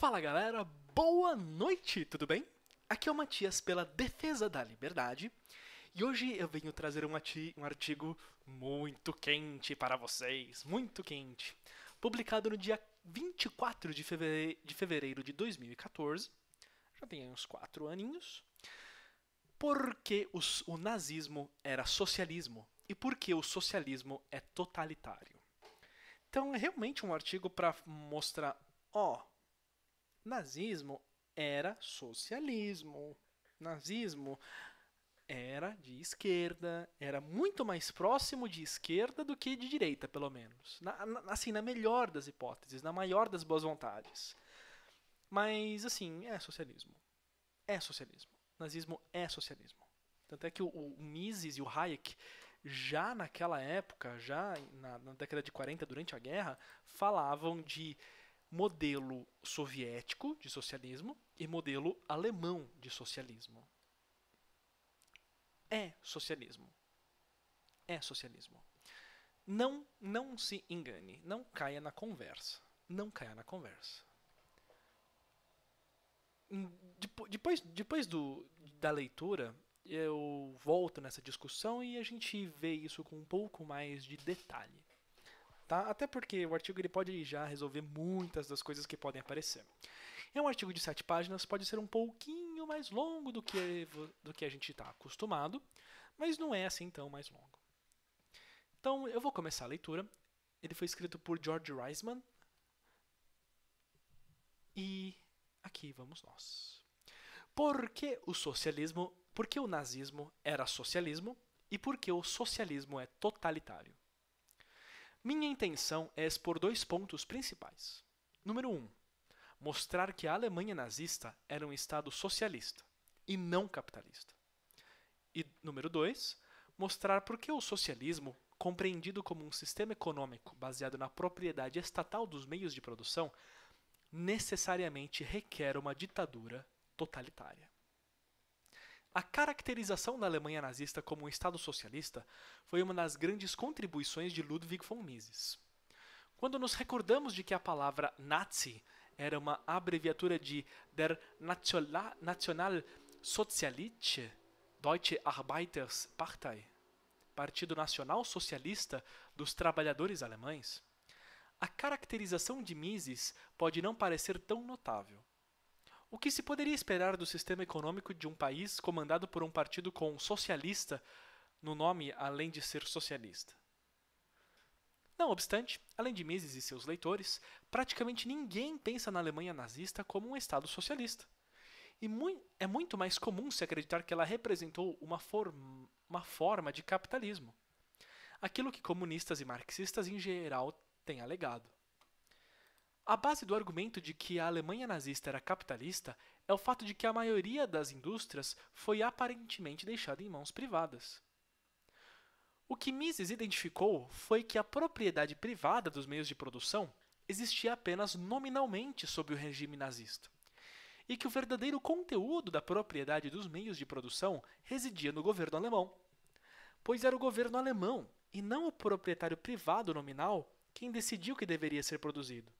Fala galera, boa noite, tudo bem? Aqui é o Matias pela Defesa da Liberdade e hoje eu venho trazer um, um artigo muito quente para vocês, muito quente, publicado no dia 24 de fevereiro de, fevereiro de 2014, já tem uns 4 aninhos, porque os, o nazismo era socialismo e porque o socialismo é totalitário. Então é realmente um artigo para mostrar, ó, Nazismo era socialismo. Nazismo era de esquerda, era muito mais próximo de esquerda do que de direita, pelo menos. Na, na, assim, na melhor das hipóteses, na maior das boas vontades. Mas, assim, é socialismo. É socialismo. Nazismo é socialismo. Tanto é que o, o Mises e o Hayek, já naquela época, já na, na década de 40, durante a guerra, falavam de modelo soviético de socialismo e modelo alemão de socialismo. É socialismo. É socialismo. Não, não se engane, não caia na conversa. Não caia na conversa. Hum, depois, depois do, da leitura, eu volto nessa discussão e a gente vê isso com um pouco mais de detalhe tá? Até porque o artigo ele pode já resolver muitas das coisas que podem aparecer. É um artigo de sete páginas, pode ser um pouquinho mais longo do que, do que a gente está acostumado, mas não é assim tão mais longo. Então eu vou começar a leitura. Ele foi escrito por George Reisman. E aqui vamos nós. Por que o socialismo, por que o nazismo era socialismo e por que o socialismo é totalitário? Minha intenção é expor dois pontos principais. Número 1. Um, mostrar que a Alemanha nazista era um Estado socialista e não capitalista. E número 2. Mostrar por que o socialismo, compreendido como um sistema econômico baseado na propriedade estatal dos meios de produção, necessariamente requer uma ditadura totalitária. A caracterização da Alemanha nazista como um Estado socialista foi uma das grandes contribuições de Ludwig von Mises. Quando nos recordamos de que a palavra Nazi era uma abreviatura de Der Nationalsozialistische Deutsche Arbeiterspartei, Partido Nacional Socialista dos Trabalhadores Alemães, a caracterização de Mises pode não parecer tão notável. O que se poderia esperar do sistema econômico de um país comandado por um partido com socialista no nome, além de ser socialista? Não obstante, além de Mises e seus leitores, praticamente ninguém pensa na Alemanha nazista como um Estado socialista. E mu é muito mais comum se acreditar que ela representou uma, for uma forma de capitalismo. Aquilo que comunistas e marxistas em geral têm alegado. A base do argumento de que a Alemanha nazista era capitalista é o fato de que a maioria das indústrias foi aparentemente deixada em mãos privadas. O que Mises identificou foi que a propriedade privada dos meios de produção existia apenas nominalmente sob o regime nazista, e que o verdadeiro conteúdo da propriedade dos meios de produção residia no governo alemão, pois era o governo alemão e não o proprietário privado nominal quem decidiu o que deveria ser produzido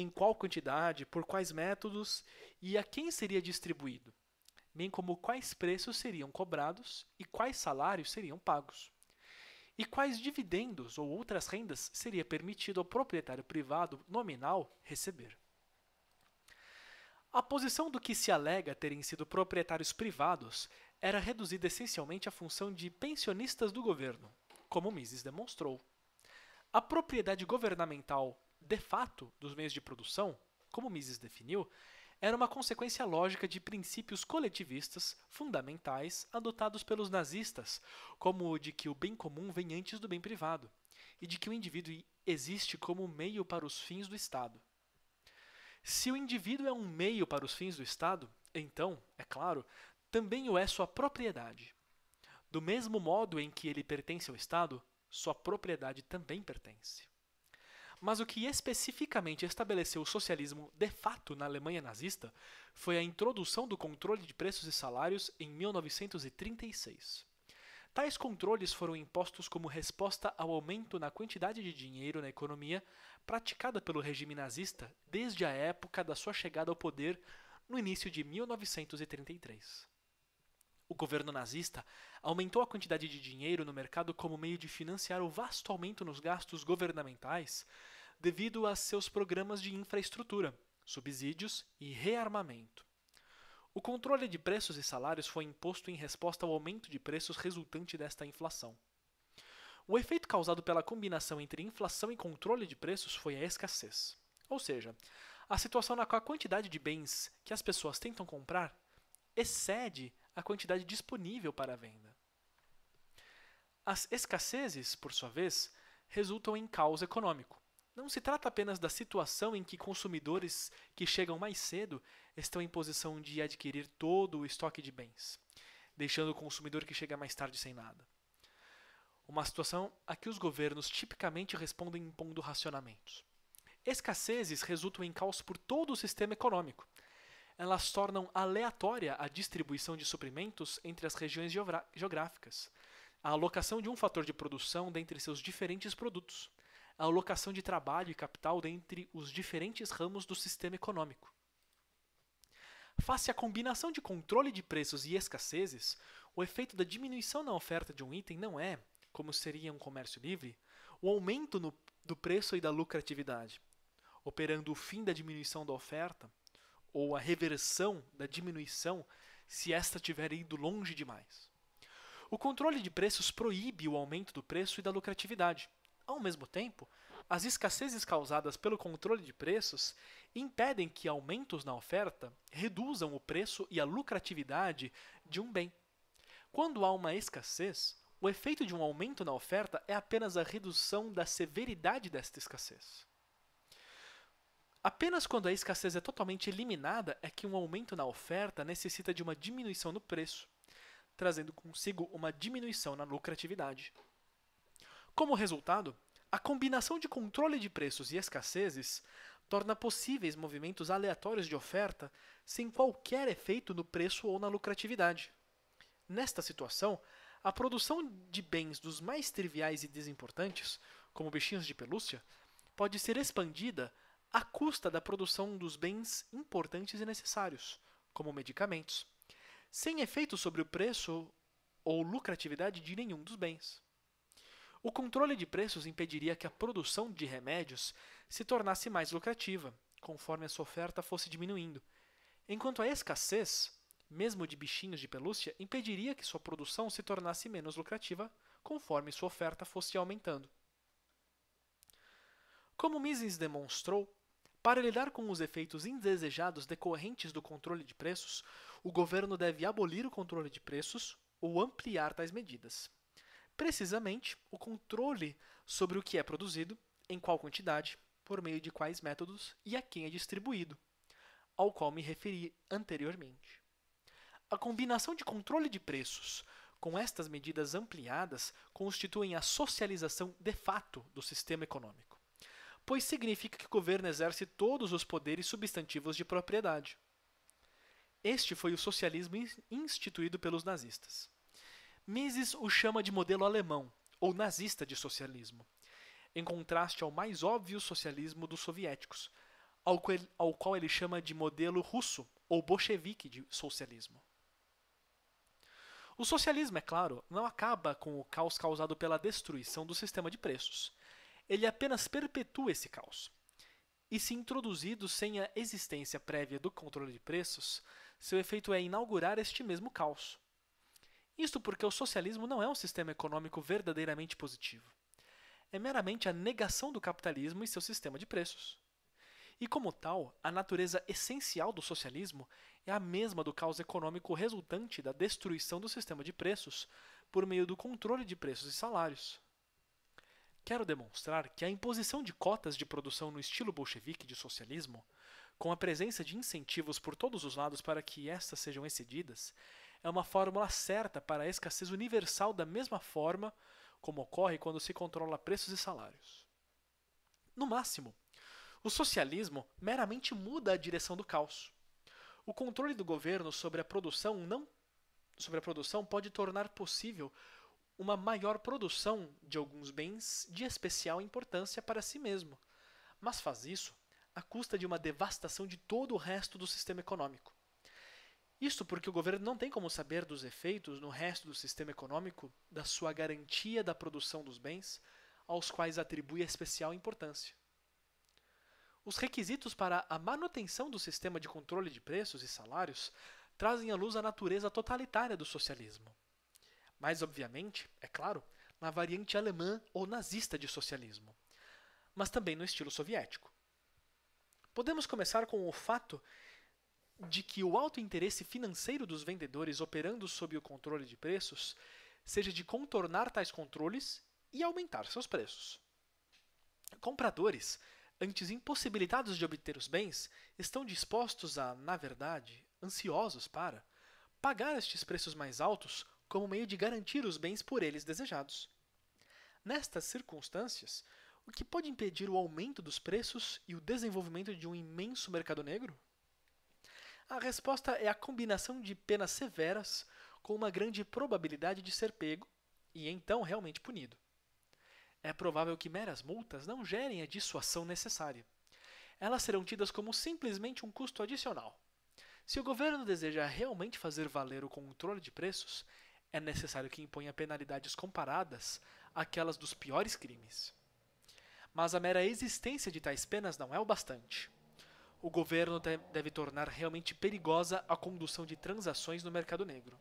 em qual quantidade, por quais métodos e a quem seria distribuído, bem como quais preços seriam cobrados e quais salários seriam pagos. E quais dividendos ou outras rendas seria permitido ao proprietário privado nominal receber. A posição do que se alega terem sido proprietários privados era reduzida essencialmente à função de pensionistas do governo, como Mises demonstrou. A propriedade governamental de fato dos meios de produção, como Mises definiu, era uma consequência lógica de princípios coletivistas fundamentais adotados pelos nazistas, como o de que o bem comum vem antes do bem privado e de que o indivíduo existe como meio para os fins do Estado. Se o indivíduo é um meio para os fins do Estado, então, é claro, também o é sua propriedade. Do mesmo modo em que ele pertence ao Estado, sua propriedade também pertence. Mas o que especificamente estabeleceu o socialismo de fato na Alemanha nazista foi a introdução do controle de preços e salários em 1936. Tais controles foram impostos como resposta ao aumento na quantidade de dinheiro na economia praticada pelo regime nazista desde a época da sua chegada ao poder no início de 1933. O governo nazista aumentou a quantidade de dinheiro no mercado como meio de financiar o vasto aumento nos gastos governamentais devido a seus programas de infraestrutura, subsídios e rearmamento. O controle de preços e salários foi imposto em resposta ao aumento de preços resultante desta inflação. O efeito causado pela combinação entre inflação e controle de preços foi a escassez, ou seja, a situação na qual a quantidade de bens que as pessoas tentam comprar excede a quantidade disponível para a venda. As escassezes, por sua vez, resultam em caos econômico. Não se trata apenas da situação em que consumidores que chegam mais cedo estão em posição de adquirir todo o estoque de bens, deixando o consumidor que chega mais tarde sem nada. Uma situação a que os governos tipicamente respondem impondo racionamentos. Escassezes resultam em caos por todo o sistema econômico, elas tornam aleatória a distribuição de suprimentos entre as regiões geográficas, a alocação de um fator de produção dentre seus diferentes produtos, a alocação de trabalho e capital dentre os diferentes ramos do sistema econômico. Face à combinação de controle de preços e escassezes, o efeito da diminuição na oferta de um item não é, como seria um comércio livre, o aumento no, do preço e da lucratividade, operando o fim da diminuição da oferta ou a reversão da diminuição se esta tiver ido longe demais. O controle de preços proíbe o aumento do preço e da lucratividade. Ao mesmo tempo, as escassezes causadas pelo controle de preços impedem que aumentos na oferta reduzam o preço e a lucratividade de um bem. Quando há uma escassez, o efeito de um aumento na oferta é apenas a redução da severidade desta escassez. Apenas quando a escassez é totalmente eliminada é que um aumento na oferta necessita de uma diminuição no preço, trazendo consigo uma diminuição na lucratividade. Como resultado, a combinação de controle de preços e escassezes torna possíveis movimentos aleatórios de oferta sem qualquer efeito no preço ou na lucratividade. Nesta situação, a produção de bens dos mais triviais e desimportantes, como bichinhos de pelúcia, pode ser expandida à custa da produção dos bens importantes e necessários, como medicamentos, sem efeito sobre o preço ou lucratividade de nenhum dos bens. O controle de preços impediria que a produção de remédios se tornasse mais lucrativa, conforme a sua oferta fosse diminuindo, enquanto a escassez, mesmo de bichinhos de pelúcia, impediria que sua produção se tornasse menos lucrativa conforme sua oferta fosse aumentando. Como Mises demonstrou, para lidar com os efeitos indesejados decorrentes do controle de preços, o governo deve abolir o controle de preços ou ampliar tais medidas. Precisamente, o controle sobre o que é produzido, em qual quantidade, por meio de quais métodos e a quem é distribuído, ao qual me referi anteriormente. A combinação de controle de preços com estas medidas ampliadas constituem a socialização de fato do sistema econômico pois significa que o governo exerce todos os poderes substantivos de propriedade. Este foi o socialismo instituído pelos nazistas. Mises o chama de modelo alemão, ou nazista de socialismo, em contraste ao mais óbvio socialismo dos soviéticos, ao qual ele chama de modelo russo, ou bolchevique de socialismo. O socialismo, é claro, não acaba com o caos causado pela destruição do sistema de preços ele apenas perpetua esse caos. E se introduzido sem a existência prévia do controle de preços, seu efeito é inaugurar este mesmo caos. Isto porque o socialismo não é um sistema econômico verdadeiramente positivo. É meramente a negação do capitalismo e seu sistema de preços. E como tal, a natureza essencial do socialismo é a mesma do caos econômico resultante da destruição do sistema de preços por meio do controle de preços e salários quero demonstrar que a imposição de cotas de produção no estilo bolchevique de socialismo, com a presença de incentivos por todos os lados para que estas sejam excedidas, é uma fórmula certa para a escassez universal da mesma forma como ocorre quando se controla preços e salários. No máximo, o socialismo meramente muda a direção do caos. O controle do governo sobre a produção não sobre a produção pode tornar possível uma maior produção de alguns bens de especial importância para si mesmo, mas faz isso à custa de uma devastação de todo o resto do sistema econômico. Isto porque o governo não tem como saber dos efeitos no resto do sistema econômico da sua garantia da produção dos bens, aos quais atribui especial importância. Os requisitos para a manutenção do sistema de controle de preços e salários trazem à luz a natureza totalitária do socialismo mais obviamente, é claro, na variante alemã ou nazista de socialismo, mas também no estilo soviético. Podemos começar com o fato de que o alto interesse financeiro dos vendedores operando sob o controle de preços seja de contornar tais controles e aumentar seus preços. Compradores, antes impossibilitados de obter os bens, estão dispostos a, na verdade, ansiosos para pagar estes preços mais altos como meio de garantir os bens por eles desejados. Nestas circunstâncias, o que pode impedir o aumento dos preços e o desenvolvimento de um imenso mercado negro? A resposta é a combinação de penas severas com uma grande probabilidade de ser pego e então realmente punido. É provável que meras multas não gerem a dissuasão necessária. Elas serão tidas como simplesmente um custo adicional. Se o governo deseja realmente fazer valer o controle de preços, é necessário que imponha penalidades comparadas àquelas dos piores crimes. Mas a mera existência de tais penas não é o bastante. O governo deve tornar realmente perigosa a condução de transações no mercado negro.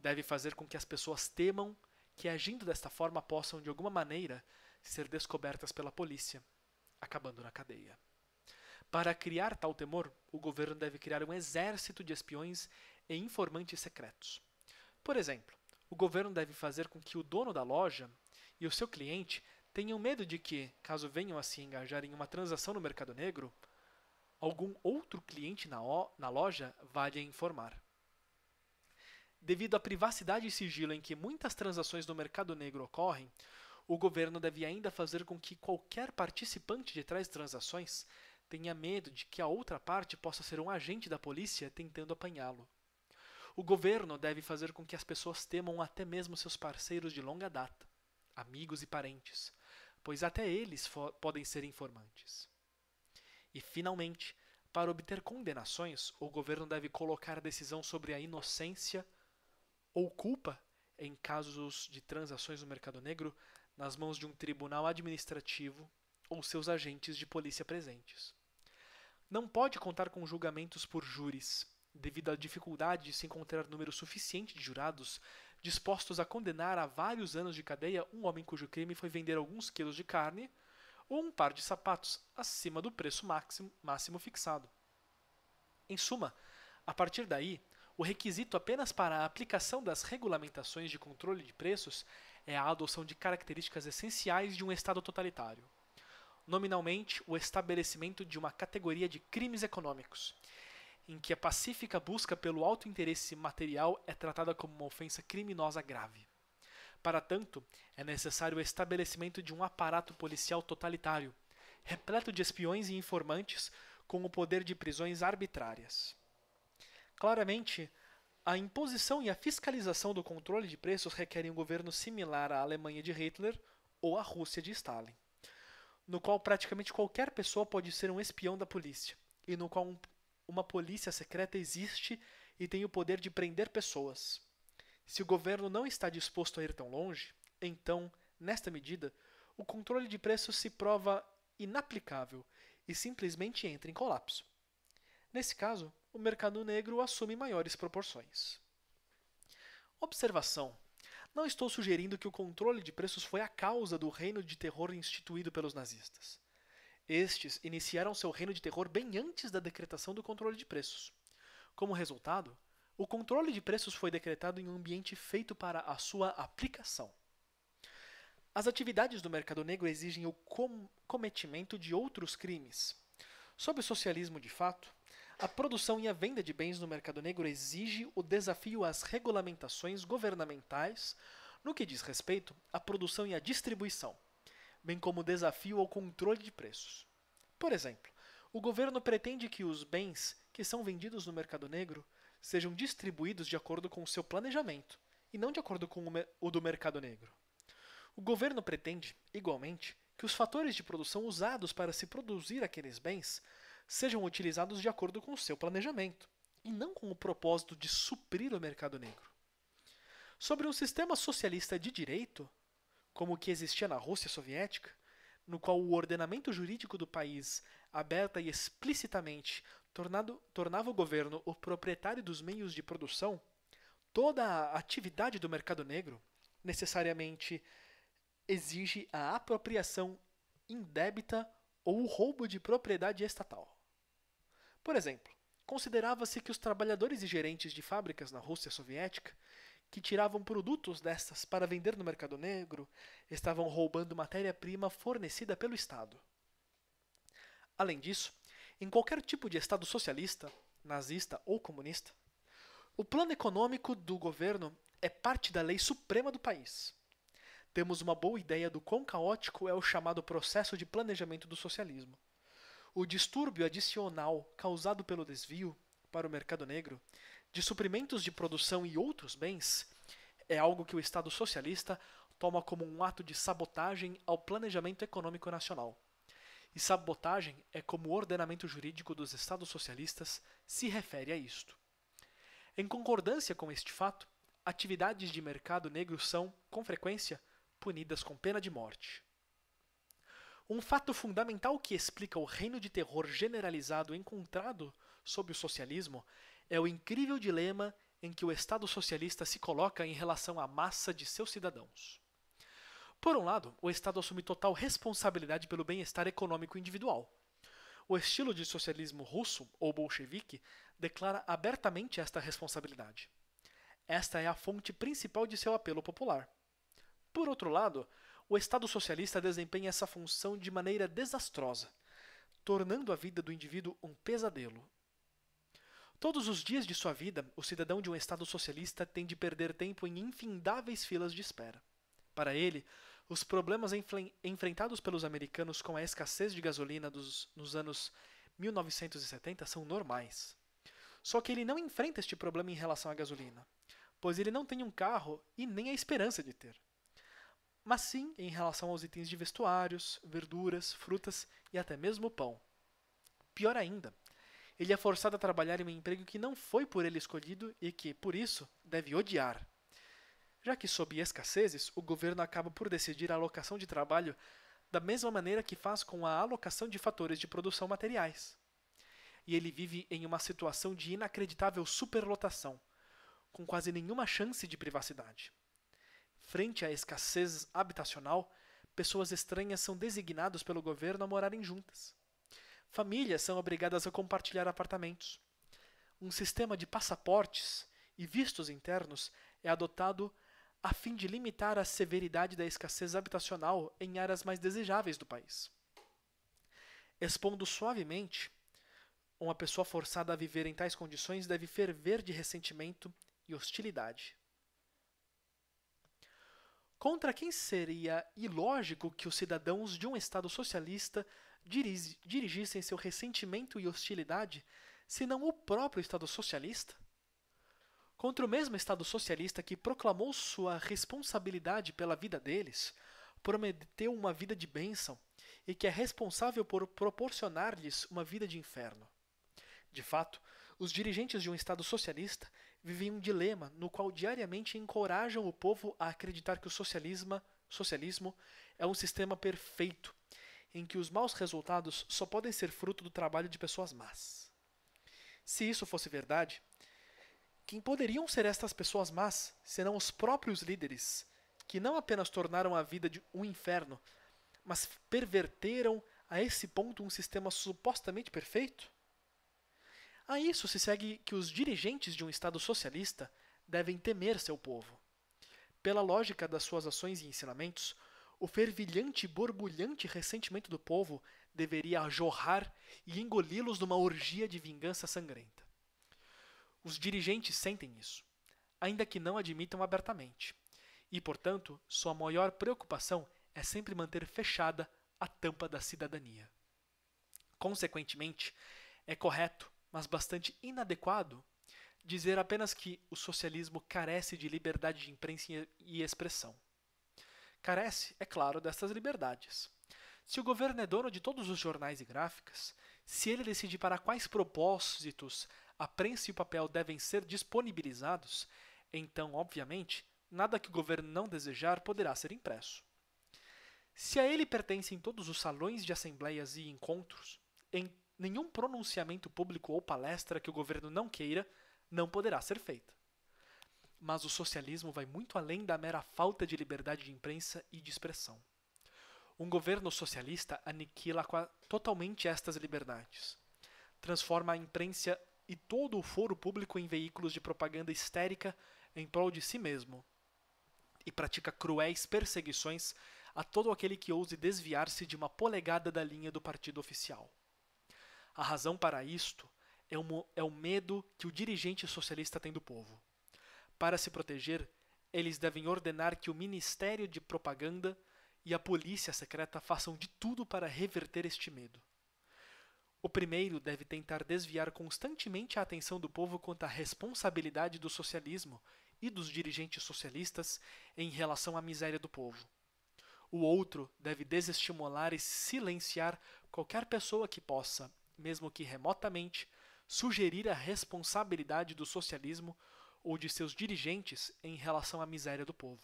Deve fazer com que as pessoas temam que, agindo desta forma, possam de alguma maneira ser descobertas pela polícia, acabando na cadeia. Para criar tal temor, o governo deve criar um exército de espiões e informantes secretos por exemplo, o governo deve fazer com que o dono da loja e o seu cliente tenham medo de que, caso venham a se engajar em uma transação no mercado negro, algum outro cliente na, o, na loja vá lhe informar. Devido à privacidade e sigilo em que muitas transações no mercado negro ocorrem, o governo deve ainda fazer com que qualquer participante de tais transações tenha medo de que a outra parte possa ser um agente da polícia tentando apanhá-lo. O governo deve fazer com que as pessoas temam até mesmo seus parceiros de longa data, amigos e parentes, pois até eles podem ser informantes. E, finalmente, para obter condenações, o governo deve colocar a decisão sobre a inocência ou culpa em casos de transações no mercado negro nas mãos de um tribunal administrativo ou seus agentes de polícia presentes. Não pode contar com julgamentos por júris, devido à dificuldade de se encontrar número suficiente de jurados dispostos a condenar a vários anos de cadeia um homem cujo crime foi vender alguns quilos de carne ou um par de sapatos acima do preço máximo, máximo fixado. Em suma, a partir daí, o requisito apenas para a aplicação das regulamentações de controle de preços é a adoção de características essenciais de um Estado totalitário nominalmente o estabelecimento de uma categoria de crimes econômicos, em que a pacífica busca pelo alto interesse material é tratada como uma ofensa criminosa grave. Para tanto, é necessário o estabelecimento de um aparato policial totalitário, repleto de espiões e informantes com o poder de prisões arbitrárias. Claramente, a imposição e a fiscalização do controle de preços requerem um governo similar à Alemanha de Hitler ou à Rússia de Stalin, no qual praticamente qualquer pessoa pode ser um espião da polícia, e no qual uma polícia secreta existe e tem o poder de prender pessoas. Se o governo não está disposto a ir tão longe, então, nesta medida, o controle de preços se prova inaplicável e simplesmente entra em colapso. Nesse caso, o mercado negro assume maiores proporções. Observação: Não estou sugerindo que o controle de preços foi a causa do reino de terror instituído pelos nazistas. Estes iniciaram seu reino de terror bem antes da decretação do controle de preços. Como resultado, o controle de preços foi decretado em um ambiente feito para a sua aplicação. As atividades do mercado negro exigem o com cometimento de outros crimes. Sob o socialismo de fato, a produção e a venda de bens no mercado negro exige o desafio às regulamentações governamentais no que diz respeito à produção e à distribuição bem como desafio ao controle de preços. Por exemplo, o governo pretende que os bens que são vendidos no mercado negro sejam distribuídos de acordo com o seu planejamento e não de acordo com o do mercado negro. O governo pretende, igualmente, que os fatores de produção usados para se produzir aqueles bens sejam utilizados de acordo com o seu planejamento e não com o propósito de suprir o mercado negro. Sobre um sistema socialista de direito, como o que existia na Rússia soviética, no qual o ordenamento jurídico do país, aberta e explicitamente, tornado, tornava o governo o proprietário dos meios de produção, toda a atividade do mercado negro necessariamente exige a apropriação indébita ou o roubo de propriedade estatal. Por exemplo, considerava-se que os trabalhadores e gerentes de fábricas na Rússia soviética que tiravam produtos destas para vender no mercado negro estavam roubando matéria-prima fornecida pelo Estado. Além disso, em qualquer tipo de Estado socialista, nazista ou comunista, o plano econômico do governo é parte da lei suprema do país. Temos uma boa ideia do quão caótico é o chamado processo de planejamento do socialismo. O distúrbio adicional causado pelo desvio para o mercado negro de suprimentos de produção e outros bens é algo que o Estado socialista toma como um ato de sabotagem ao planejamento econômico nacional. E sabotagem é como o ordenamento jurídico dos Estados socialistas se refere a isto. Em concordância com este fato, atividades de mercado negro são, com frequência, punidas com pena de morte. Um fato fundamental que explica o reino de terror generalizado encontrado sob o socialismo é o incrível dilema em que o Estado socialista se coloca em relação à massa de seus cidadãos. Por um lado, o Estado assume total responsabilidade pelo bem-estar econômico individual. O estilo de socialismo russo, ou bolchevique, declara abertamente esta responsabilidade. Esta é a fonte principal de seu apelo popular. Por outro lado, o Estado socialista desempenha essa função de maneira desastrosa, tornando a vida do indivíduo um pesadelo, Todos os dias de sua vida, o cidadão de um Estado socialista tem de perder tempo em infindáveis filas de espera. Para ele, os problemas enfrentados pelos americanos com a escassez de gasolina dos, nos anos 1970 são normais. Só que ele não enfrenta este problema em relação à gasolina, pois ele não tem um carro e nem a esperança de ter. Mas sim em relação aos itens de vestuários, verduras, frutas e até mesmo pão. Pior ainda, ele é forçado a trabalhar em um emprego que não foi por ele escolhido e que, por isso, deve odiar. Já que, sob escassezes, o governo acaba por decidir a alocação de trabalho da mesma maneira que faz com a alocação de fatores de produção materiais. E ele vive em uma situação de inacreditável superlotação, com quase nenhuma chance de privacidade. Frente à escassez habitacional, pessoas estranhas são designadas pelo governo a morarem juntas. Famílias são obrigadas a compartilhar apartamentos. Um sistema de passaportes e vistos internos é adotado a fim de limitar a severidade da escassez habitacional em áreas mais desejáveis do país. Expondo suavemente, uma pessoa forçada a viver em tais condições deve ferver de ressentimento e hostilidade. Contra quem seria ilógico que os cidadãos de um Estado socialista dirigissem seu ressentimento e hostilidade, senão o próprio Estado socialista? Contra o mesmo Estado socialista que proclamou sua responsabilidade pela vida deles, prometeu uma vida de bênção e que é responsável por proporcionar-lhes uma vida de inferno. De fato, os dirigentes de um Estado socialista vivem um dilema no qual diariamente encorajam o povo a acreditar que o socialismo, socialismo é um sistema perfeito em que os maus resultados só podem ser fruto do trabalho de pessoas más. Se isso fosse verdade, quem poderiam ser estas pessoas más serão os próprios líderes, que não apenas tornaram a vida de um inferno, mas perverteram a esse ponto um sistema supostamente perfeito? A isso se segue que os dirigentes de um Estado socialista devem temer seu povo. Pela lógica das suas ações e ensinamentos, o fervilhante e borbulhante ressentimento do povo deveria jorrar e engoli-los numa orgia de vingança sangrenta. Os dirigentes sentem isso, ainda que não admitam abertamente, e, portanto, sua maior preocupação é sempre manter fechada a tampa da cidadania. Consequentemente, é correto, mas bastante inadequado, dizer apenas que o socialismo carece de liberdade de imprensa e expressão carece, é claro, dessas liberdades. Se o governo é dono de todos os jornais e gráficas, se ele decidir para quais propósitos a prensa e o papel devem ser disponibilizados, então, obviamente, nada que o governo não desejar poderá ser impresso. Se a ele pertencem todos os salões de assembleias e encontros, em nenhum pronunciamento público ou palestra que o governo não queira não poderá ser feita. Mas o socialismo vai muito além da mera falta de liberdade de imprensa e de expressão. Um governo socialista aniquila totalmente estas liberdades. Transforma a imprensa e todo o foro público em veículos de propaganda histérica em prol de si mesmo. E pratica cruéis perseguições a todo aquele que ouse desviar-se de uma polegada da linha do partido oficial. A razão para isto é, o é medo que o dirigente socialista tem do povo. Para se proteger, eles devem ordenar que o Ministério de Propaganda e a Polícia Secreta façam de tudo para reverter este medo. O primeiro deve tentar desviar constantemente a atenção do povo quanto à responsabilidade do socialismo e dos dirigentes socialistas em relação à miséria do povo. O outro deve desestimular e silenciar qualquer pessoa que possa, mesmo que remotamente, sugerir a responsabilidade do socialismo ou de seus dirigentes em relação à miséria do povo.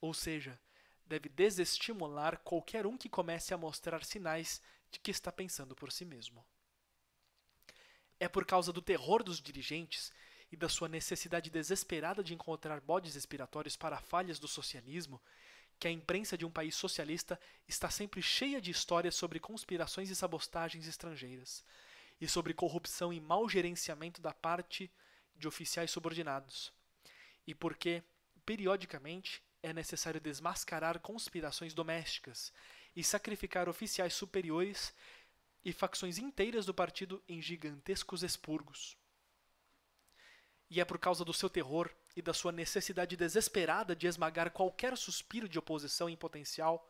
Ou seja, deve desestimular qualquer um que comece a mostrar sinais de que está pensando por si mesmo. É por causa do terror dos dirigentes e da sua necessidade desesperada de encontrar bodes expiratórios para falhas do socialismo que a imprensa de um país socialista está sempre cheia de histórias sobre conspirações e sabotagens estrangeiras e sobre corrupção e mau gerenciamento da parte de oficiais subordinados, e porque, periodicamente, é necessário desmascarar conspirações domésticas e sacrificar oficiais superiores e facções inteiras do partido em gigantescos expurgos. E é por causa do seu terror e da sua necessidade desesperada de esmagar qualquer suspiro de oposição em potencial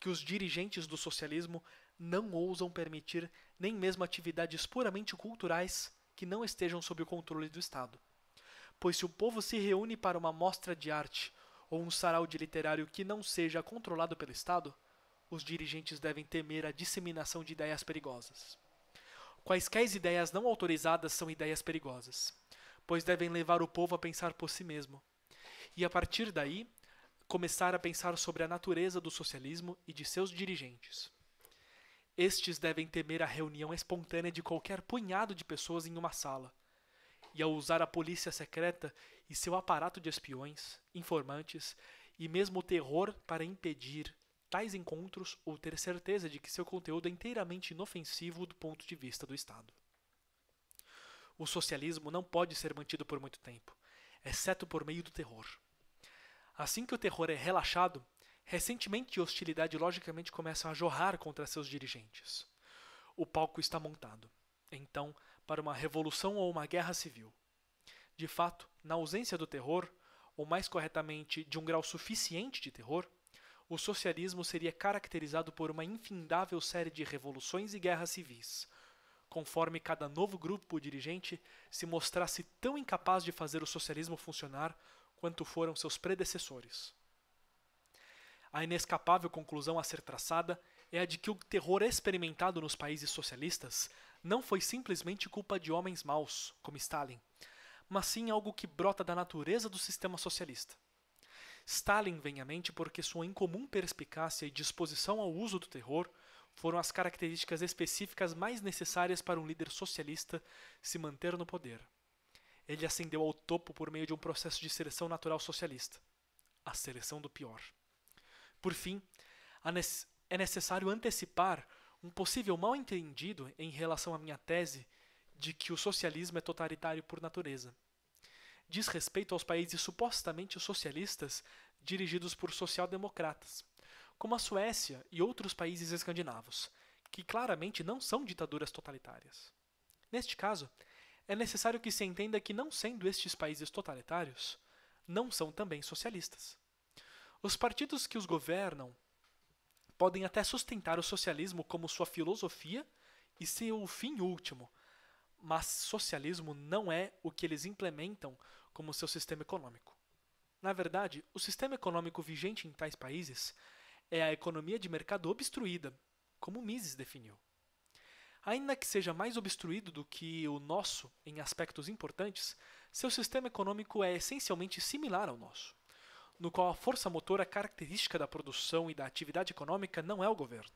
que os dirigentes do socialismo não ousam permitir nem mesmo atividades puramente culturais que não estejam sob o controle do Estado. Pois se o povo se reúne para uma mostra de arte ou um sarau de literário que não seja controlado pelo Estado, os dirigentes devem temer a disseminação de ideias perigosas. Quaisquer ideias não autorizadas são ideias perigosas, pois devem levar o povo a pensar por si mesmo. E a partir daí, começar a pensar sobre a natureza do socialismo e de seus dirigentes. Estes devem temer a reunião espontânea de qualquer punhado de pessoas em uma sala. E ao usar a polícia secreta e seu aparato de espiões, informantes e mesmo o terror para impedir tais encontros ou ter certeza de que seu conteúdo é inteiramente inofensivo do ponto de vista do Estado. O socialismo não pode ser mantido por muito tempo, exceto por meio do terror. Assim que o terror é relaxado, Recentemente, hostilidade logicamente começam a jorrar contra seus dirigentes. O palco está montado, então, para uma revolução ou uma guerra civil. De fato, na ausência do terror, ou mais corretamente, de um grau suficiente de terror, o socialismo seria caracterizado por uma infindável série de revoluções e guerras civis, conforme cada novo grupo dirigente se mostrasse tão incapaz de fazer o socialismo funcionar quanto foram seus predecessores. A inescapável conclusão a ser traçada é a de que o terror experimentado nos países socialistas não foi simplesmente culpa de homens maus, como Stalin, mas sim algo que brota da natureza do sistema socialista. Stalin vem à mente porque sua incomum perspicácia e disposição ao uso do terror foram as características específicas mais necessárias para um líder socialista se manter no poder. Ele ascendeu ao topo por meio de um processo de seleção natural socialista a seleção do pior. Por fim, é necessário antecipar um possível mal-entendido em relação à minha tese de que o socialismo é totalitário por natureza. Diz respeito aos países supostamente socialistas dirigidos por social-democratas, como a Suécia e outros países escandinavos, que claramente não são ditaduras totalitárias. Neste caso, é necessário que se entenda que, não sendo estes países totalitários, não são também socialistas. Os partidos que os governam podem até sustentar o socialismo como sua filosofia e seu fim último, mas socialismo não é o que eles implementam como seu sistema econômico. Na verdade, o sistema econômico vigente em tais países é a economia de mercado obstruída, como Mises definiu. Ainda que seja mais obstruído do que o nosso em aspectos importantes, seu sistema econômico é essencialmente similar ao nosso no qual a força motora característica da produção e da atividade econômica não é o governo,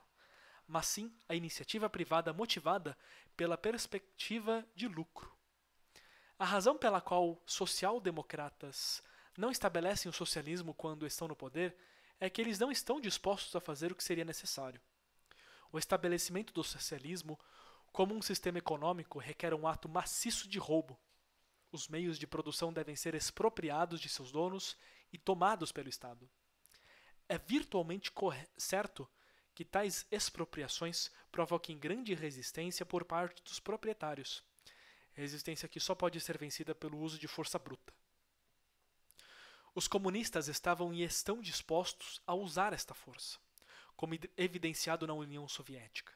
mas sim a iniciativa privada motivada pela perspectiva de lucro. A razão pela qual social-democratas não estabelecem o socialismo quando estão no poder é que eles não estão dispostos a fazer o que seria necessário. O estabelecimento do socialismo como um sistema econômico requer um ato maciço de roubo. Os meios de produção devem ser expropriados de seus donos e tomados pelo Estado. É virtualmente certo que tais expropriações provoquem grande resistência por parte dos proprietários, resistência que só pode ser vencida pelo uso de força bruta. Os comunistas estavam e estão dispostos a usar esta força, como evidenciado na União Soviética.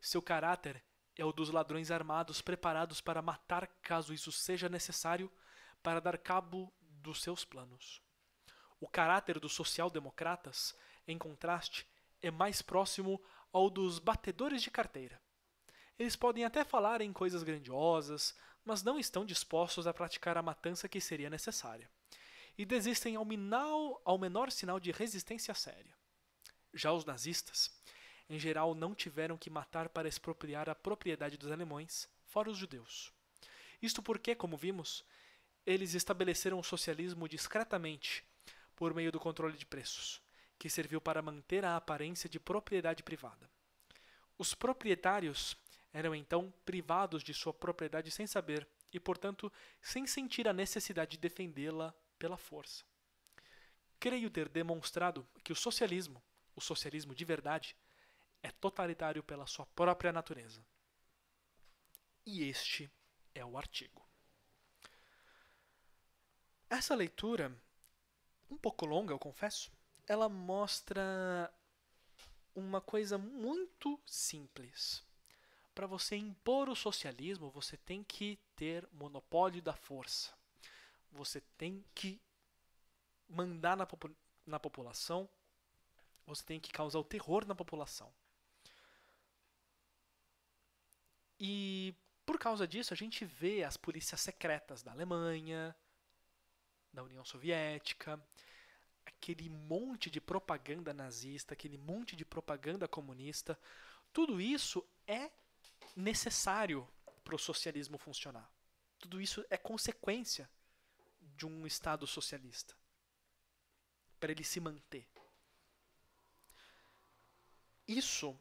Seu caráter é o dos ladrões armados preparados para matar caso isso seja necessário para dar cabo dos seus planos. O caráter dos social-democratas, em contraste, é mais próximo ao dos batedores de carteira. Eles podem até falar em coisas grandiosas, mas não estão dispostos a praticar a matança que seria necessária. E desistem ao, ao menor sinal de resistência séria. Já os nazistas, em geral, não tiveram que matar para expropriar a propriedade dos alemães, fora os judeus. Isto porque, como vimos, eles estabeleceram o socialismo discretamente, por meio do controle de preços, que serviu para manter a aparência de propriedade privada. Os proprietários eram então privados de sua propriedade sem saber e, portanto, sem sentir a necessidade de defendê-la pela força. Creio ter demonstrado que o socialismo, o socialismo de verdade, é totalitário pela sua própria natureza. E este é o artigo. Essa leitura um pouco longa, eu confesso, ela mostra uma coisa muito simples. Para você impor o socialismo, você tem que ter monopólio da força. Você tem que mandar na, na população, você tem que causar o terror na população. E por causa disso, a gente vê as polícias secretas da Alemanha, da União Soviética, aquele monte de propaganda nazista, aquele monte de propaganda comunista, tudo isso é necessário para o socialismo funcionar. Tudo isso é consequência de um Estado socialista para ele se manter. Isso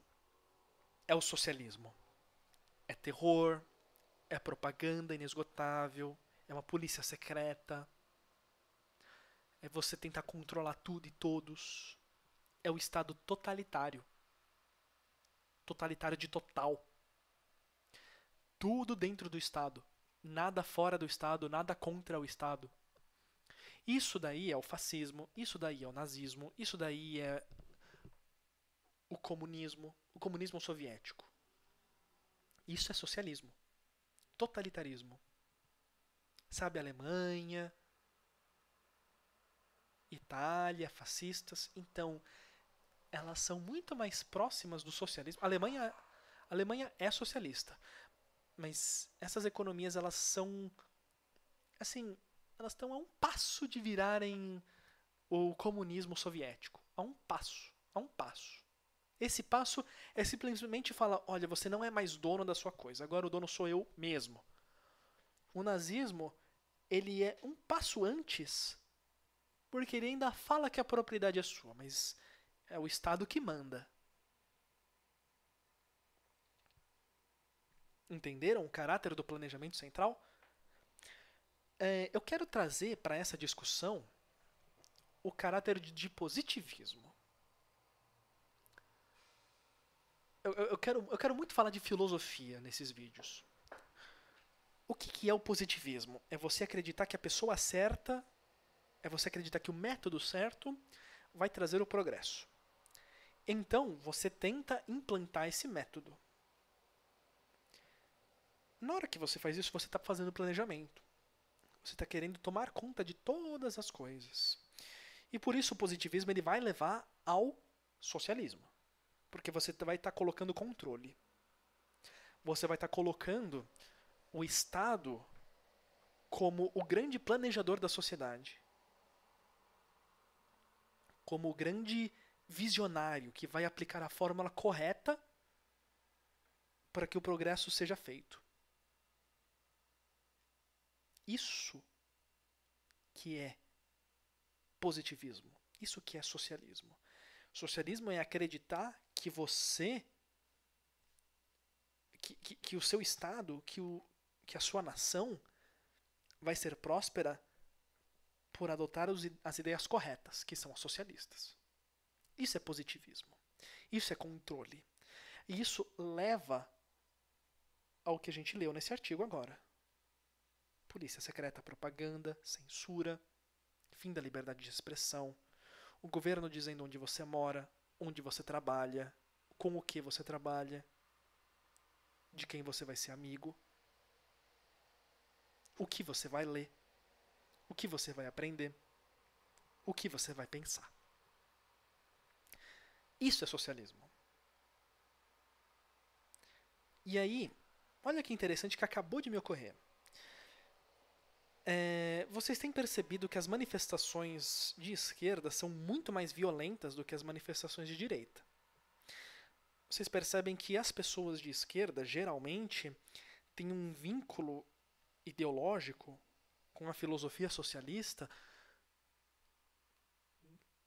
é o socialismo. É terror, é propaganda inesgotável, é uma polícia secreta, é você tentar controlar tudo e todos. É o estado totalitário. Totalitário de total. Tudo dentro do Estado. Nada fora do Estado, nada contra o Estado. Isso daí é o fascismo, isso daí é o nazismo, isso daí é o comunismo, o comunismo soviético. Isso é socialismo, totalitarismo. Sabe a Alemanha, Itália, fascistas. Então, elas são muito mais próximas do socialismo. A Alemanha, a Alemanha é socialista, mas essas economias elas são assim, elas estão a um passo de virarem o comunismo soviético, a um passo, a um passo. Esse passo é simplesmente falar, olha, você não é mais dono da sua coisa, agora o dono sou eu mesmo. O nazismo, ele é um passo antes porque ele ainda fala que a propriedade é sua, mas é o Estado que manda. Entenderam o caráter do planejamento central? É, eu quero trazer para essa discussão o caráter de positivismo. Eu, eu, quero, eu quero muito falar de filosofia nesses vídeos. O que, que é o positivismo? É você acreditar que a pessoa certa é você acreditar que o método certo vai trazer o progresso. Então, você tenta implantar esse método. Na hora que você faz isso, você está fazendo planejamento. Você está querendo tomar conta de todas as coisas. E por isso o positivismo ele vai levar ao socialismo. Porque você vai estar tá colocando controle. Você vai estar tá colocando o Estado como o grande planejador da sociedade como o grande visionário que vai aplicar a fórmula correta para que o progresso seja feito. Isso que é positivismo. Isso que é socialismo. Socialismo é acreditar que você, que, que, que o seu Estado, que, o, que a sua nação vai ser próspera por adotar as ideias corretas, que são as socialistas. Isso é positivismo. Isso é controle. E isso leva ao que a gente leu nesse artigo agora. Polícia secreta, propaganda, censura, fim da liberdade de expressão, o governo dizendo onde você mora, onde você trabalha, com o que você trabalha, de quem você vai ser amigo, o que você vai ler o que você vai aprender, o que você vai pensar. Isso é socialismo. E aí, olha que interessante que acabou de me ocorrer. É, vocês têm percebido que as manifestações de esquerda são muito mais violentas do que as manifestações de direita. Vocês percebem que as pessoas de esquerda geralmente têm um vínculo ideológico com a filosofia socialista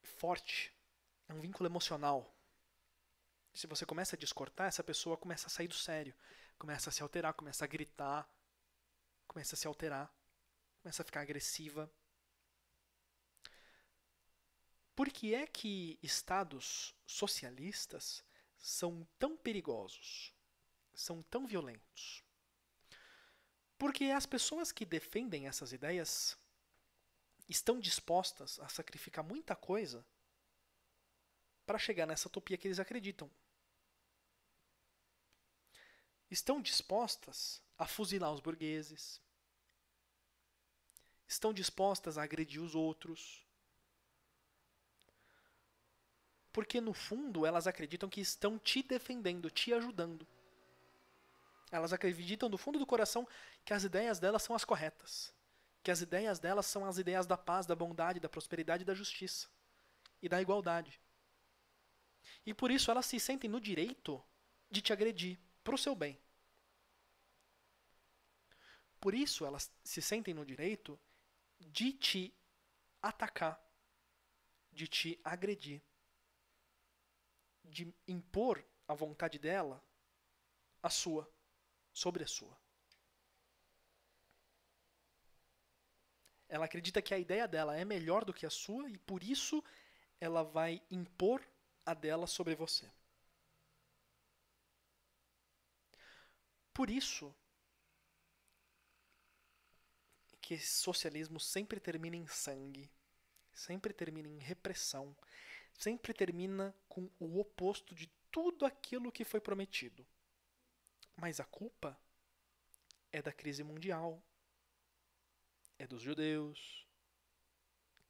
forte. É um vínculo emocional. Se você começa a descortar, essa pessoa começa a sair do sério, começa a se alterar, começa a gritar, começa a se alterar, começa a ficar agressiva. Por que é que estados socialistas são tão perigosos, são tão violentos? Porque as pessoas que defendem essas ideias estão dispostas a sacrificar muita coisa para chegar nessa utopia que eles acreditam. Estão dispostas a fuzilar os burgueses. Estão dispostas a agredir os outros. Porque no fundo elas acreditam que estão te defendendo, te ajudando. Elas acreditam do fundo do coração que as ideias delas são as corretas. Que as ideias delas são as ideias da paz, da bondade, da prosperidade, da justiça e da igualdade. E por isso elas se sentem no direito de te agredir para o seu bem. Por isso elas se sentem no direito de te atacar, de te agredir, de impor a vontade dela a sua sobre a sua. Ela acredita que a ideia dela é melhor do que a sua e por isso ela vai impor a dela sobre você. Por isso que esse socialismo sempre termina em sangue, sempre termina em repressão, sempre termina com o oposto de tudo aquilo que foi prometido. Mas a culpa é da crise mundial, é dos judeus,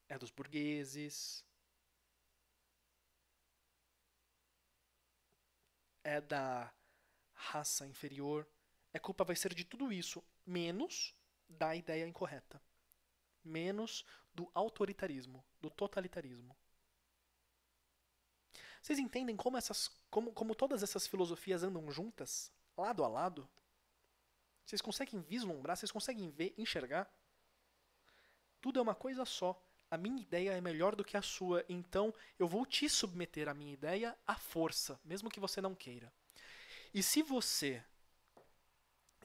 é dos burgueses, é da raça inferior. A é culpa vai ser de tudo isso, menos da ideia incorreta, menos do autoritarismo, do totalitarismo. Vocês entendem como, essas, como, como todas essas filosofias andam juntas? lado a lado? Vocês conseguem vislumbrar? Vocês conseguem ver, enxergar? Tudo é uma coisa só. A minha ideia é melhor do que a sua, então eu vou te submeter à minha ideia à força, mesmo que você não queira. E se você,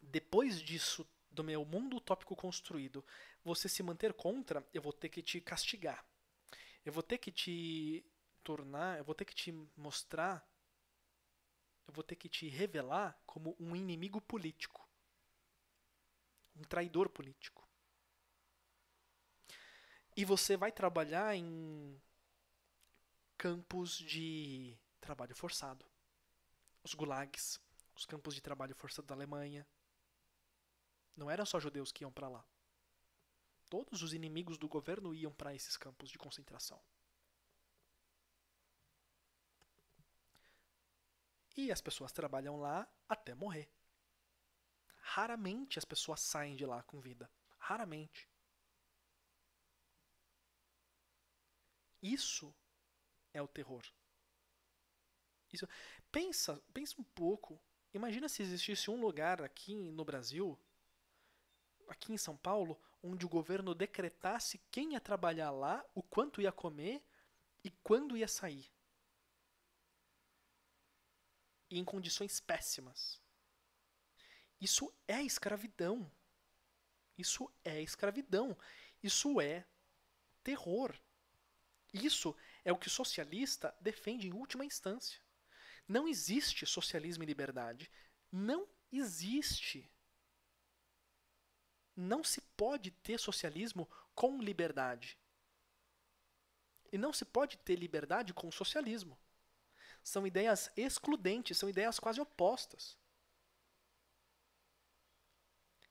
depois disso, do meu mundo utópico construído, você se manter contra, eu vou ter que te castigar. Eu vou ter que te tornar, eu vou ter que te mostrar eu vou ter que te revelar como um inimigo político, um traidor político. E você vai trabalhar em campos de trabalho forçado, os gulags, os campos de trabalho forçado da Alemanha. Não eram só judeus que iam para lá. Todos os inimigos do governo iam para esses campos de concentração. E as pessoas trabalham lá até morrer. Raramente as pessoas saem de lá com vida. Raramente. Isso é o terror. Isso. Pensa, pensa um pouco. Imagina se existisse um lugar aqui no Brasil, aqui em São Paulo, onde o governo decretasse quem ia trabalhar lá, o quanto ia comer e quando ia sair e em condições péssimas. Isso é escravidão. Isso é escravidão. Isso é terror. Isso é o que o socialista defende em última instância. Não existe socialismo e liberdade. Não existe. Não se pode ter socialismo com liberdade. E não se pode ter liberdade com socialismo são ideias excludentes, são ideias quase opostas.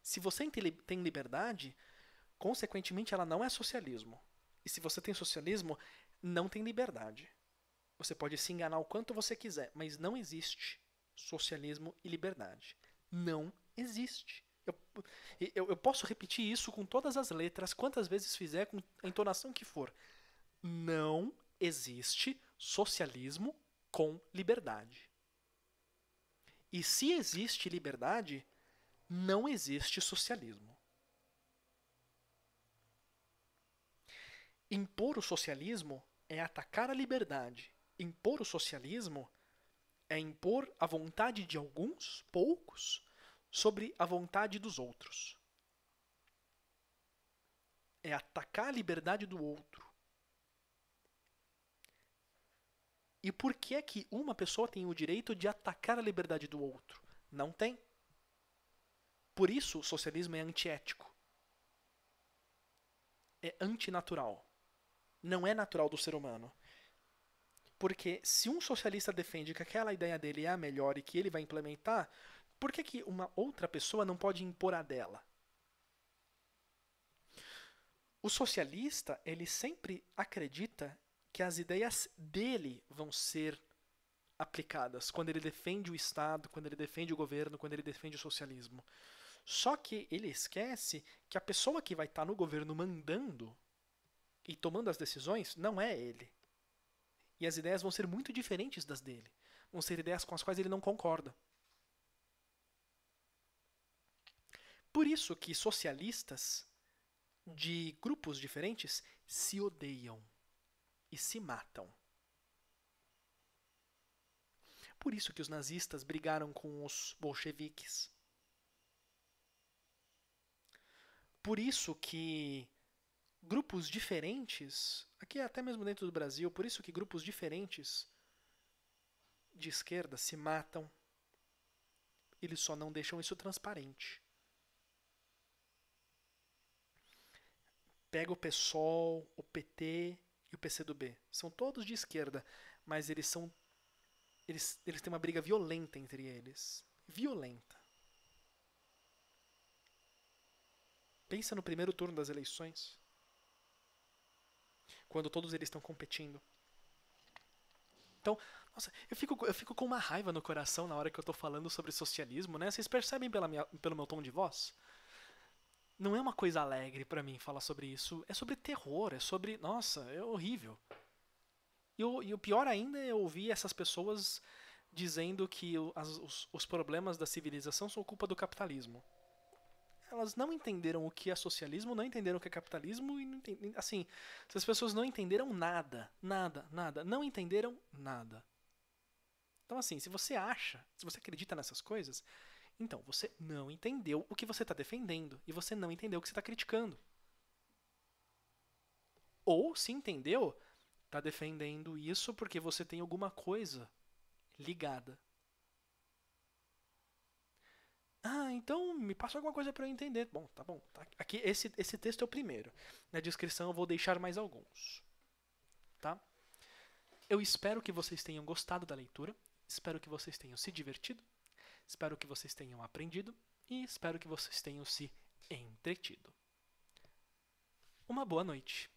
Se você tem liberdade, consequentemente ela não é socialismo. E se você tem socialismo, não tem liberdade. Você pode se enganar o quanto você quiser, mas não existe socialismo e liberdade. Não existe. Eu, eu, eu posso repetir isso com todas as letras, quantas vezes fizer, com a entonação que for. Não existe socialismo com liberdade. E se existe liberdade, não existe socialismo. Impor o socialismo é atacar a liberdade. Impor o socialismo é impor a vontade de alguns, poucos, sobre a vontade dos outros. É atacar a liberdade do outro E por que é que uma pessoa tem o direito de atacar a liberdade do outro? Não tem. Por isso, o socialismo é antiético. É antinatural. Não é natural do ser humano. Porque se um socialista defende que aquela ideia dele é a melhor e que ele vai implementar, por que, que uma outra pessoa não pode impor a dela? O socialista, ele sempre acredita que as ideias dele vão ser aplicadas quando ele defende o Estado, quando ele defende o governo, quando ele defende o socialismo. Só que ele esquece que a pessoa que vai estar tá no governo mandando e tomando as decisões não é ele. E as ideias vão ser muito diferentes das dele. Vão ser ideias com as quais ele não concorda. Por isso que socialistas de grupos diferentes se odeiam e se matam. Por isso que os nazistas brigaram com os bolcheviques. Por isso que grupos diferentes, aqui é até mesmo dentro do Brasil, por isso que grupos diferentes de esquerda se matam. Eles só não deixam isso transparente. Pega o PSOL, o PT, e o PCdoB. São todos de esquerda, mas eles são. Eles, eles têm uma briga violenta entre eles. Violenta. Pensa no primeiro turno das eleições. Quando todos eles estão competindo. Então, nossa, eu fico, eu fico com uma raiva no coração na hora que eu estou falando sobre socialismo, né? Vocês percebem pela minha, pelo meu tom de voz? não é uma coisa alegre para mim falar sobre isso. É sobre terror, é sobre. Nossa, é horrível. E o, e o pior ainda é ouvir essas pessoas dizendo que as, os, os problemas da civilização são culpa do capitalismo. Elas não entenderam o que é socialismo, não entenderam o que é capitalismo e entendem, assim, essas pessoas não entenderam nada, nada, nada, não entenderam nada. Então assim, se você acha, se você acredita nessas coisas, então, você não entendeu o que você está defendendo e você não entendeu o que você está criticando. Ou, se entendeu, está defendendo isso porque você tem alguma coisa ligada. Ah, então me passa alguma coisa para eu entender. Bom, tá bom. Tá. Aqui esse, esse texto é o primeiro. Na descrição eu vou deixar mais alguns. Tá? Eu espero que vocês tenham gostado da leitura. Espero que vocês tenham se divertido. Espero que vocês tenham aprendido e espero que vocês tenham se entretido. Uma boa noite.